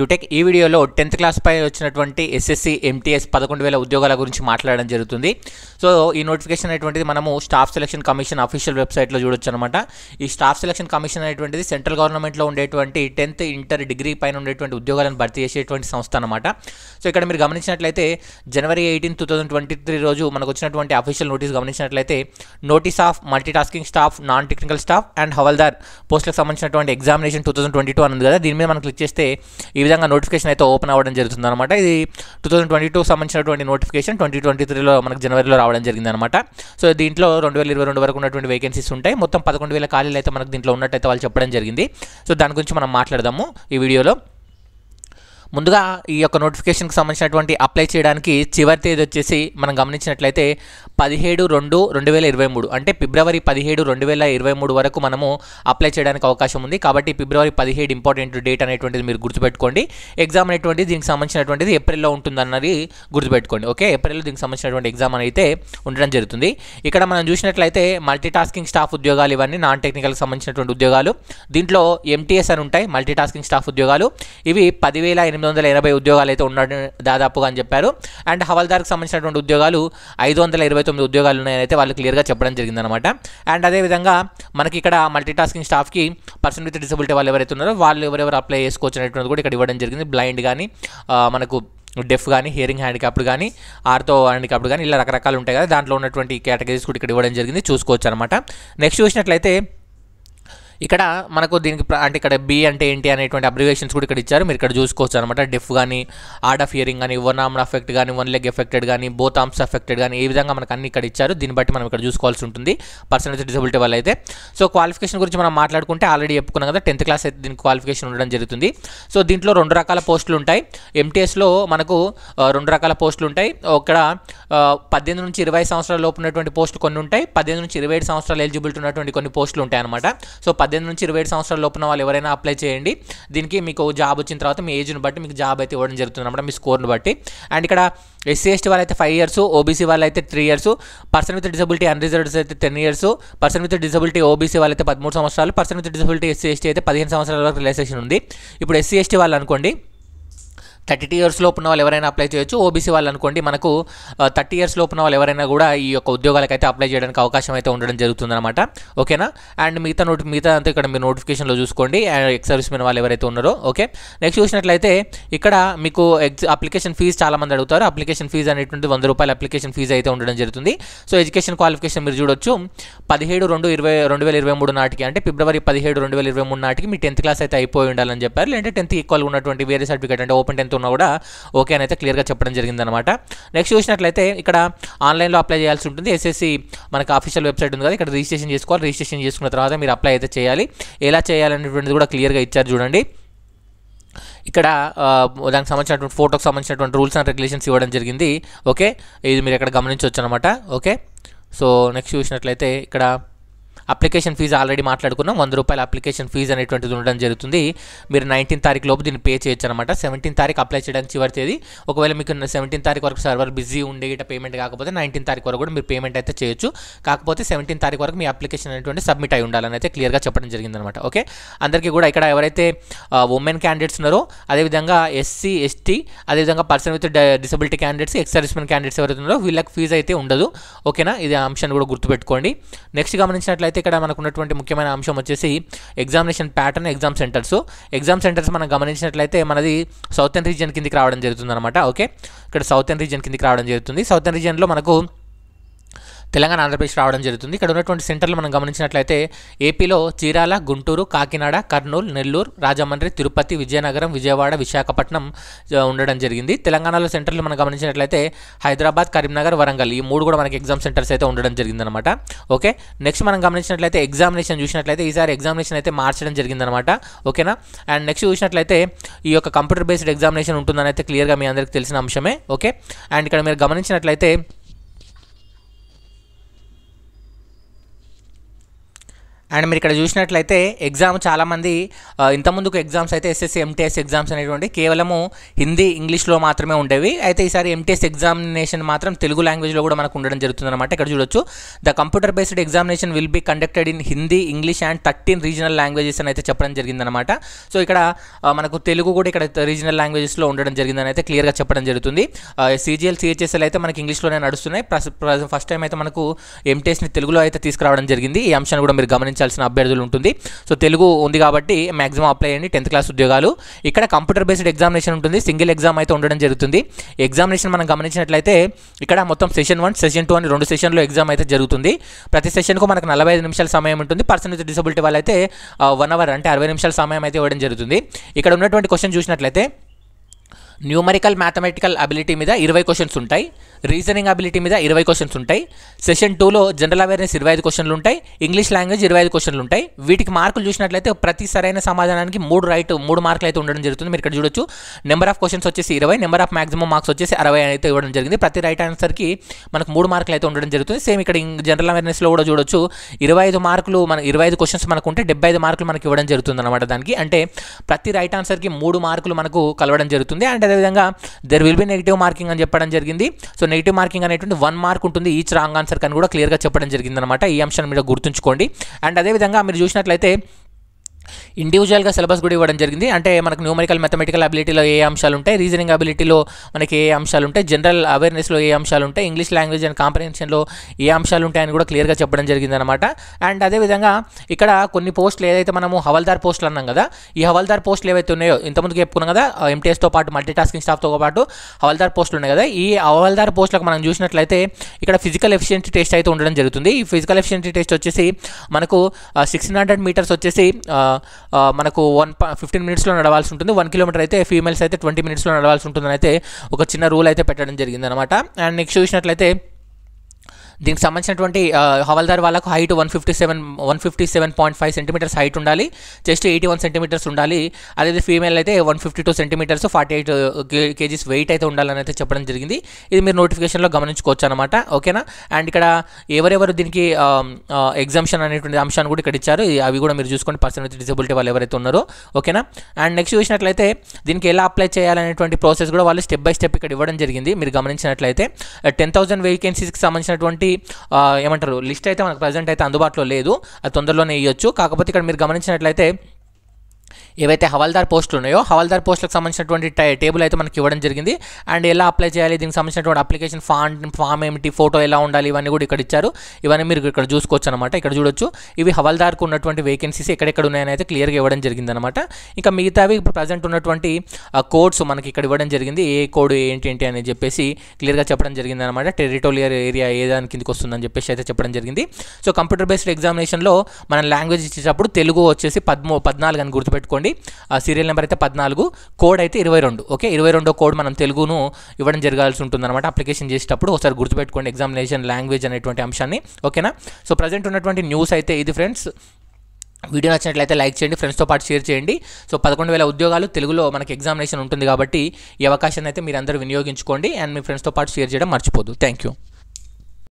జూటెక్ ఈ వీడియోలో tenth class పై వచ్చినటువంటి ఎస్ఎస్సి ఎంటీఎస్ పదకొండు వేల ఉద్యోగాల గురించి మాట్లాడడం జరుగుతుంది సో ఈ నోటిఫికేషన్ అనేటువంటిది మనము స్టాఫ్ సెలక్షన్ కమిషన్ అఫీషియల్ వెబ్సైట్లో చూడొచ్చు అనమాట ఈ స్టాఫ్ సెలక్షన్ కమిషన్ అనేటువంటిది సెంట్రల్ గవర్నమెంట్లో ఉండేటువంటి టెన్త్ ఇంటర్ డిగ్రీ పైన ఉండేటువంటి ఉద్యోగాలను భర్తీ చేసేటువంటి సంస్థ అనమాట సో ఇక్కడ మీరు గమనించినట్లయితే జనవరి eighteen two thousand twenty three రోజు మనకు వచ్చినటువంటి అఫీషియల్ నోటీస్ గమనించినట్లయితే notice of multitasking staff non technical staff and Havaldar పోస్టులకు సంబంధించినటువంటి examination two thousand twenty two ఉంది కదా దీని మీద మనం క్లిక్ చేస్తే ఈ విధంగా నోటిఫికేషన్ అయితే ఓపెన్ అవ్వడం జరుగుతుంది అనమాట ఇది టూ థౌసండ్ ట్వంటీ టూ సంబంధించినటువంటి నోటిఫికేషన్ ట్వంటీ ట్వంటీ త్రీలో మనకు జనవరిలో రావడం జరిగిందనమాట సో దీంట్లో రెండు వేల ఇరవై రెండు వరకు ఉన్నటువంటి వేకెన్సీస్ ఉంటాయి మొత్తం పదకొండు వేల ఖాళీలు అయితే మనకు దీంట్లో ఉన్నట్టయితే వాళ్ళు చెప్పడం జరిగింది సో దాని గురించి మనం మాట్లాడదాము ఈ వీడియోలో ముందుగా ఈ యొక్క నోటిఫికేషన్కి సంబంధించినటువంటి అప్లై చేయడానికి చివరి తేదీ వచ్చేసి మనం గమనించినట్లయితే పదిహేడు రెండు రెండు వేల ఇరవై మూడు అంటే ఫిబ్రవరి పదిహేడు రెండు వేల ఇరవై మూడు వరకు మనము అప్లై చేయడానికి అవకాశం ఉంది కాబట్టి ఫిబ్రవరి పదిహేడు ఇంపార్టెంట్ డేట్ అనేటువంటిది మీరు గుర్తుపెట్టుకోండి ఎగ్జామ్ అనేటువంటిది దీనికి సంబంధించినటువంటిది ఏప్రిల్లో ఉంటుందన్నది గుర్తుపెట్టుకోండి ఓకే ఏప్రిల్లో దీనికి సంబంధించినటువంటి ఎగ్జామ్ అయితే ఉండడం జరుగుతుంది ఇక్కడ మనం చూసినట్లయితే మల్టీటాస్కింగ్ స్టాఫ్ ఉద్యోగాలు ఇవన్నీ నాన్ టెక్నికల్కి సంబంధించినటువంటి ఉద్యోగాలు దీంట్లో ఎంటీఎస్ అని ఉంటాయి మల్టీటాస్కింగ్ స్టాఫ్ ఉద్యోగాలు ఇవి పదివేల ఎనిమిది ఎనిమిది వందల ఎనభై ఉద్యోగాలు అయితే ఉండడం దాదాపుగా అని చెప్పారు అండ్ హవల్దార్కి సంబంధించినటువంటి ఉద్యోగాలు ఐదు వందల ఇరవై తొమ్మిది ఉద్యోగాలు ఉన్నాయని వాళ్ళు క్లియర్గా చెప్పడం జరిగిందనమాట అండ్ అదేవిధంగా మనకి ఇక్కడ మల్టీటాస్కింగ్ స్టాఫ్కి పర్సన్ విత్ డిసబిలిటీ వాళ్ళు ఎవరైతే ఉన్నారో వాళ్ళు ఎవరెవరు అప్లై చేసుకోవచ్చు అనేటువంటిది కూడా ఇక్కడ ఇవ్వడం జరిగింది బ్లైండ్ కానీ మనకు డెఫ్ కానీ హియరింగ్ హ్యాండిక్యాప్డ్ కానీ ఆర్తో హ్యాండిక్యాప్డ్ కానీ ఇలా రకరకాలు ఉంటాయి కదా దాంట్లో ఉన్నటువంటి కేటగిరీస్ కూడా ఇక్కడ ఇవ్వడం జరిగింది చూసుకోవచ్చు అనమాట నెక్స్ట్ చూసినట్లయితే ఇక్కడ మనకు దీనికి అంటే ఇక్కడ బి అంటే ఏంటి అనేటువంటి అబ్రివేషన్స్ కూడా ఇక్కడ ఇచ్చారు మీరు ఇక్కడ చూసుకోవచ్చు అనమాట డెఫ్ కానీ ఆర్డ్ ఆఫ్ హియరింగ్ కానీ వన్ ఆమ్ ఎఫెక్ట్ కానీ వన్ లెగ్ ఎఫెక్టెడ్ కానీ బోత్ ఆమ్స్ ఎఫెక్టెడ్ కానీ ఈ విధంగా మనకు అన్ని ఇక్కడ ఇచ్చారు దీన్ని బట్టి మనం ఇక్కడ చూసుకోవాల్సి ఉంటుంది పర్సనల్ డిసబిలిటీ వల్ల అయితే సో క్వాలిఫికేషన్ గురించి మనం మాట్లాడుకుంటే ఆల్రెడీ చెప్పుకున్నాం కదా టెన్త్ క్లాస్ అయితే దీనికి క్వాలిఫికేషన్ ఉండడం జరుగుతుంది సో దీంట్లో రెండు రకాల పోస్టులు ఉంటాయి ఎంటీఎస్లో మనకు రెండు రకాల పోస్టులు ఉంటాయి ఇక్కడ పద్దెనిమిది నుంచి ఇరవై సంవత్సరాల లోపు ఉన్నటువంటి పోస్టులు కొన్ని ఉంటాయి పద్దెనిమిది నుంచి ఇరవై ఏడు సంవత్సరాలు ఎలిజిబిలిటీ ఉన్నటువంటి కొన్ని పోస్టులు ఉంటాయి అనమాట సో పద్దెనిమిది నుంచి ఇరవై ఏడు సంవత్సరాల లోపున వాళ్ళు ఎవరైనా అప్లై చేయండి దీనికి మీకు జాబ్ వచ్చిన తర్వాత మీ ఏజ్ని బట్టి మీకు జాబ్ అయితే ఇవ్వడం జరుగుతుంది అనమాట మీ స్కోర్ని బట్టి అండ్ ఇక్కడ ఎస్సీ ఎస్టీ వాళ్ళైతే ఫైవ్ ఇయర్స్ ఓబీసీ వాళ్ళైతే three years person with disability అన్రిజర్వ్డ్స్ అయితే ten years person with disability OBC వాళ్ళైతే పదమూడు సంవత్సరాలు person with disability SC ST అయితే పదిహేను సంవత్సరాల వరకు రిలాక్సేషన్ ఉంది ఇప్పుడు ఎస్సీ ఎస్టీ వాళ్ళు అనుకోండి థర్టీ టూ ఇయర్స్ లోపు ఉన్న వాళ్ళు ఎవరైనా అప్లై చేయొచ్చు ఓబీసీ వాళ్ళు అనుకోండి మనకు థర్టీ ఇయర్స్ లోపు ఉన్న వాళ్ళు ఎవరైనా కూడా ఈ యొక్క ఉద్యోగాలకు అయితే అప్లై చేయడానికి అవకాశం అయితే ఉండడం జరుగుతుందన్నమాట ఓకేనా అండ్ మిగతా నోటి మిగతా అంతా ఇక్కడ మీరు నోటిఫికేషన్లో చూసుకోండి అండ్ ఎక్స్ సర్వీస్ వాళ్ళు ఎవరైతే ఉన్నారో ఓకే నెక్స్ట్ చూసినట్లయితే ఇక్కడ మీకు ఎగ్జ్ అప్లికేషన్ ఫీజు చాలామంది అడుగుతారు అప్లికేషన్ ఫీజు అనేటువంటి వంద రూపాయల అప్లికేషన్ ఫీజు అయితే ఉండడం జరుగుతుంది సో ఎడ్యుకేషన్ క్వాలిఫికేషన్ మీరు చూడొచ్చు పదిహేడు రెండు ఇరవై రెండు వేల ఇరవై మూడు నాటికి అంటే ఫిబ్రవరి పదిహేడు రెండు వేల ఇరవై మూడు నాటికి మీ టెన్త్ క్లాస్ అయితే అయిపోయి ఉండాలని చెప్పారు లేదంటే టెన్త్ ఈక్వల్ ఉన్నటువంటి వేరే సర్టిఫికేట్ అంటే ఓపెన్ టెన్త్ ఎంత ఉన్నా కూడా ఓకే అని అయితే క్లియర్గా చెప్పడం జరిగిందనమాట నెక్స్ట్ చూసినట్లయితే ఇక్కడ ఆన్లైన్లో అప్లై చేయాల్సి ఉంటుంది ఎస్ఎస్సి మనకు అఫీషియల్ వెబ్సైట్ ఉంది కదా ఇక్కడ రిజిస్ట్రేషన్ చేసుకోవాలి రిజిస్ట్రేషన్ చేసుకున్న తర్వాత మీరు అప్లై అయితే చేయాలి ఎలా చేయాలనేటువంటిది కూడా క్లియర్గా ఇచ్చారు చూడండి ఇక్కడ దానికి సంబంధించినటువంటి ఫోటోకి సంబంధించినటువంటి రూల్స్ అండ్ రెగ్యులేషన్స్ ఇవ్వడం జరిగింది ఓకే ఇది మీరు ఇక్కడ గమనించవచ్చు అనమాట ఓకే సో నెక్స్ట్ చూసినట్లయితే ఇక్కడ అప్లికేషన్ ఫీజు ఆల్రెడీ మాట్లాడుకున్నాం వంద రూపాయల అప్లికేషన్ ఫీజు అనేటువంటిది ఉండడం జరుగుతుంది మీరు నైన్టీన్ తారీఖు లోపు దీన్ని పే చేయొచ్చు అనమాట సెవెంటీన్ తారీఖు అప్లై చేయడానికి చివరి తేదీ ఒకవేళ మీకు సెవెంటీన్ తారీఖు వరకు సర్వర్ బిజీ ఉండేట పేమెంట్ కాకపోతే నైన్టీన్ తారీఖు వరకు కూడా మీరు పేమెంట్ అయితే చేయొచ్చు కాకపోతే సెవెంటీన్ తారీఖు వరకు మీ అప్లికేషన్ అనేటువంటి సబ్మిట్ అయి ఉండాలని అయితే క్లియర్గా చెప్పడం జరిగిందనమాట ఓకే అందరికీ కూడా ఇక్కడ ఎవరైతే ఉమెన్ క్యాండిడేట్స్ ఉన్నారో అదేవిధంగా ఎస్సీ ఎస్టీ అదేవిధంగా person with disability candidates ex servicemen candidates ఎవరైతే ఉన్నారో వీళ్ళకి ఫీజు అయితే ఉండదు ఓకేనా ఇది అంశాన్ని కూడా గుర్తుపెట్టుకోండి నెక్స్ట్ గమనించినట్లయితే అయితే ఇక్కడ మనకు ఉన్నటువంటి ముఖ్యమైన అంశం వచ్చేసి examination pattern exam centres exam centres మనం గమనించినట్లయితే మనది సౌతర్న్ రీజియన్ కిందికి రావడం జరుగుతుంది అనమాట ఓకే ఇక్కడ సౌతర్న్ రీజియన్ కిందికి రావడం జరుగుతుంది సౌతర్న్ రీజియన్లో మనకు తెలంగాణ ఆంధ్రప్రదేశ్ రావడం జరుగుతుంది ఇక్కడ ఉన్నటువంటి సెంటర్లు మనం గమనించినట్లయితే ఏపీలో చీరాల గుంటూరు కాకినాడ కర్నూలు నెల్లూరు రాజమండ్రి తిరుపతి విజయనగరం విజయవాడ విశాఖపట్నం ఉండడం జరిగింది తెలంగాణలో సెంటర్లు మనం గమనించినట్లయితే హైదరాబాద్ కరీంనగర్ వరంగల్ ఈ మూడు కూడా మనకి ఎగ్జామ్ సెంటర్స్ అయితే ఉండడం జరిగిందనమాట ఓకే నెక్స్ట్ మనం గమనించినట్లయితే ఎగ్జామినేషన్ చూసినట్లయితే ఈసారి ఎగ్జామినేషన్ అయితే మార్చడం జరిగిందనమాట ఓకేనా అండ్ నెక్స్ట్ చూసినట్లయితే ఈ యొక్క కంప్యూటర్ బేస్డ్ ఎగ్జామినేషన్ ఉంటుందని అయితే క్లియర్గా మీ అందరికీ తెలిసిన అంశమే ఓకే అండ్ ఇక్కడ మీరు గమనించినట్లయితే అండ్ మీరు ఇక్కడ చూసినట్లయితే ఎగ్జామ్ చాలామంది ఇంతకుముందుకు ఎగ్జామ్స్ అయితే ఎస్ఎస్సి ఎంటీఎస్ ఎగ్జామ్స్ అనేటువంటి కేవలము హిందీ ఇంగ్లీష్లో మాత్రమే ఉండేవి అయితే ఈసారి ఎంటీఎస్ ఎగ్జామినేషన్ మాత్రం తెలుగు లాంగ్వేజ్లో కూడా మనకు ఉండడం జరుగుతుందన్నమాట ఇక్కడ చూడొచ్చు the computer based examination will be conducted in Hindi English and thirteen regional languages అని అయితే చెప్పడం జరిగిందనమాట సో ఇక్కడ మనకు తెలుగు కూడా ఇక్కడ రీజనల్ లాంగ్వేజెస్లో ఉండడం జరిగిందని అయితే క్లియర్గా చెప్పడం జరుగుతుంది సీజీఎల్ సిహెచ్ఎస్ఎల్ అయితే మనకి ఇంగ్లీష్లోనే నడుస్తున్నాయి ఫస్ట్ టైం అయితే మనకు ఎంటీఎస్ని తెలుగులో అయితే తీసుకురావడం జరిగింది ఈ అంశాన్ని కూడా మీరు గమనించాలి సాధించాల్సిన అభ్యర్థులు ఉంటుంది సో తెలుగు ఉంది కాబట్టి మ్యాక్సిమం అప్లై అయ్యండి టెన్త్ క్లాస్ ఉద్యోగాలు ఇక్కడ కంప్యూటర్ బేస్డ్ ఎగ్జామినేషన్ ఉంటుంది సింగిల్ ఎగ్జామ్ అయితే ఉండడం జరుగుతుంది ఎగ్జామినేషన్ మనం గమనించినట్లయితే ఇక్కడ మొత్తం సెషన్ వన్ సెషన్ టూ అని రెండు సెషన్లో ఎగ్జామ్ అయితే జరుగుతుంది ప్రతి సెషన్కు మనకు నలభై ఐదు నిమిషాల సమయం ఉంటుంది పర్సన్ విత్ డిసబిలిటీ వాళ్ళైతే వన్ అవర్ అంటే అరవై నిమిషాల సమయం అయితే ఇవ్వడం జరుగుతుంది ఇక్కడ ఉన్నటువంటి క్వశ్చన్ చూసినట్లయితే న్యూమరికల్ మ్యాథమెటికల్ అబిలిటీ మీద ఇరవై క్వశ్చన్స్ ఉంటాయి రీజనింగ్ అబిలిటీ మీద ఇరవై క్వశ్చన్స్ ఉంటాయి సెషన్ టూలో జనరల్ అవేర్నెస్ ఇరవై ఐదు క్వశ్చన్లు ఉంటాయి ఇంగ్లీష్ లాంగ్వేజ్ ఇరవై ఐదు క్వశ్చన్లు ఉంటాయి వీటికి మార్కులు చూసినట్లయితే ప్రతి సరైన సమాధానానికి మూడు రైట్ మూడు మార్కులు అయితే ఉండడం జరుగుతుంది మీరు ఇక్కడ చూడొచ్చు నెంబర్ ఆఫ్ క్వశ్చన్స్ వచ్చేసి ఇరవై నెంబర్ ఆఫ్ మాక్సిమం మార్క్స్ వచ్చేసి అరవై అయితే ఇవ్వడం జరిగింది ప్రతి రైట్ ఆన్సర్కి మనకు మూడు మార్కులు అయితే ఉండడం జరుగుతుంది సేమ్ ఇక్కడ జనరల్ అవేర్నెస్లో కూడా చూడొచ్చు ఇరవై ఐదు మార్కులు మన ఇరవై ఐదు క్వశ్చన్స్ మనకు ఉంటే డెబ్బై ఐదు మార్కులు మనకి ఇవ్వడం జరుగుతుంది అనమాట దానికి అంటే ప్రతి రైట్ ఆన్సర్కి మూడు మార్కులు మనకు కలవడం జరుగుతుంది అండ్ అదేవిధంగా there will be negative marking అని చెప్పడం జరిగింది సో నెగిటివ్ మార్కింగ్ అనేటువంటి వన్ మార్క్ ఉంటుంది ఈచ్ రాంగ్ ఆన్సర్ కానీ కూడా క్లియర్గా చెప్పడం జరిగిందనమాట ఈ అంశాన్ని మీరు గుర్తుంచుకోండి అండ్ అదేవిధంగా మీరు చూసినట్లయితే ఇండివిజువల్గా సిలబస్ కూడా ఇవ్వడం జరిగింది అంటే మనకు న్యూమరికల్ మెథమెటికల్ అబిలిటీలో ఏ అంశాలు ఉంటాయి రీజనింగ్ అబిలిటీలో మనకి ఏ అంశాలు ఉంటాయి జనరల్ అవేర్నెస్లో ఏ అంశాలు ఉంటాయి ఇంగ్లీష్ లాంగ్వేజ్ అండ్ కాంప్రహెన్షన్లో ఏ అంశాలు ఉంటాయని కూడా క్లియర్గా చెప్పడం జరిగిందనమాట అండ్ అదేవిధంగా ఇక్కడ కొన్ని పోస్టులు ఏదైతే మనము హవల్దార్ పోస్టులు అన్నాం కదా ఈ హవల్దార్ పోస్టులు ఏవైతే ఉన్నాయో ఇంతకుముందు చెప్పుకున్నాం కదా ఎంటీఎస్తో పాటు మల్టీ టాస్కింగ్ స్టాఫ్తో పాటు హవల్దార్ పోస్టులు ఉన్నాయి కదా ఈ హవల్దార్ పోస్టులకు మనం చూసినట్లయితే ఇక్కడ ఫిజికల్ ఎఫిషియన్సీ టెస్ట్ అయితే ఉండడం జరుగుతుంది ఈ ఫిజికల్ ఎఫిషియన్సీ టెస్ట్ వచ్చేసి మనకు సిక్స్టీన్ హండ్రెడ్ మీటర్స్ వచ్చేసి మనకు వన్ ఫిఫ్టీన్ మినిట్స్లో నడవాల్సి ఉంటుంది వన్ కిలోమీటర్ అయితే ఫీమేల్స్ అయితే ట్వంటీ మినిట్స్లో నడవాల్సి ఉంటుందని అయితే ఒక చిన్న రూల్ అయితే పెట్టడం జరిగిందనమాట అండ్ నెక్స్ట్ చూసినట్లయితే దీనికి సంబంధించినటువంటి హవల్దార్ వాళ్ళకు height one fifty seven one fifty seven point five centimetres height ఉండాలి జస్ట్ ఎయిటీ వన్ సెంటీమీటర్స్ ఉండాలి అదే ఫీమేల్ అయితే one fifty two centimetres forty eight kgs weight అయితే ఉండాలని అయితే చెప్పడం జరిగింది ఇది మీరు నోటిఫికేషన్లో గమనించుకోవచ్చు అనమాట ఓకేనా అండ్ ఇక్కడ ఎవరెవరు దీనికి ఎగ్జామ్షన్ అనేటువంటి అంశాన్ని కూడా ఇక్కడ ఇచ్చారు అవి కూడా మీరు చూసుకోండి పర్సన్ విత్ డిసబిలిటీ వాళ్ళు ఎవరైతే ఉన్నారో ఓకేనా అండ్ నెక్స్ట్ చూసినట్లయితే దీనికి ఎలా అప్లై చేయాలనేటువంటి ప్రాసెస్ కూడా వాళ్ళు స్టెప్ బై స్టెప్ ఇక్కడ ఇవ్వడం జరిగింది మీరు గమనించినట్లయితే టెన్ థౌసండ్ వేకెన్సీస్కి సంబంధించినటువంటి ఏమంటారు లిస్ట్ అయితే మనకు ప్రజెంట్ అయితే అందుబాటులో లేదు అది తొందరలోనే ఇవ్వచ్చు కాకపోతే ఇక్కడ మీరు గమనించినట్లయితే ఏవైతే హవాల్దార్ పోస్టులు ఉన్నాయో హవాల్దార్ పోస్టులకు సంబంధించినటువంటి టేబుల్ అయితే మనకి ఇవ్వడం జరిగింది అండ్ ఎలా అప్లై చేయాలి దీనికి సంబంధించినటువంటి అప్లికేషన్ ఫామ్ ఫామ్ ఏమిటి ఫోటో ఎలా ఉండాలి ఇవన్నీ కూడా ఇక్కడ ఇచ్చారు ఇవన్నీ మీరు ఇక్కడ చూసుకోవచ్చు అనమాట ఇక్కడ చూడొచ్చు ఇవి హవాల్దార్కు ఉన్నటువంటి వేకెన్సీస్ ఎక్కడెక్కడ ఉన్నాయని అయితే క్లియర్గా ఇవ్వడం జరిగింది అనమాట ఇంకా మిగతావి ప్రజెంట్ ఉన్నటువంటి కోడ్స్ మనకి ఇక్కడ ఇవ్వడం జరిగింది ఏ కోడ్ ఏంటి ఏంటి అని చెప్పేసి క్లియర్గా చెప్పడం జరిగింది అనమాట టెరిటోరియల్ ఏరియా ఏ దాని కిందకి వస్తుందని చెప్పేసి అయితే చెప్పడం జరిగింది సో కంప్యూటర్ బేస్డ్ ఎగ్జామినేషన్లో మనం లాంగ్వేజ్ ఇచ్చేటప్పుడు తెలుగు వచ్చేసి పద్మూ పద్నాలుగు అని గుర్తుపెట్టుకోండి గుర్తుపెట్టుకోండి ఆ సీరియల్ నెంబర్ అయితే పద్నాలుగు కోడ్ అయితే ఇరవై రెండు ఓకే ఇరవై రెండో కోడ్ మనం తెలుగును ఇవ్వడం జరగాల్సి ఉంటుందన్నమాట అప్లికేషన్ చేసేటప్పుడు ఒకసారి గుర్తుపెట్టుకోండి ఎగ్జామినేషన్ లాంగ్వేజ్ అనేటువంటి అంశాన్ని ఓకేనా సో ప్రజెంట్ ఉన్నటువంటి న్యూస్ అయితే ఇది ఫ్రెండ్స్ వీడియో నచ్చినట్లయితే లైక్ చేయండి ఫ్రెండ్స్తో పాటు షేర్ చేయండి సో పదకొండు వేల ఉద్యోగాలు తెలుగులో మనకి ఎగ్జామినేషన్ ఉంటుంది కాబట్టి ఈ అవకాశాన్ని అయితే మీరు అందరూ వినియోగించుకోండి అండ్ మీ ఫ్రెండ్స్తో పాటు షేర్ చేయడం మర్చిపోదు థ్యాంక్ యూ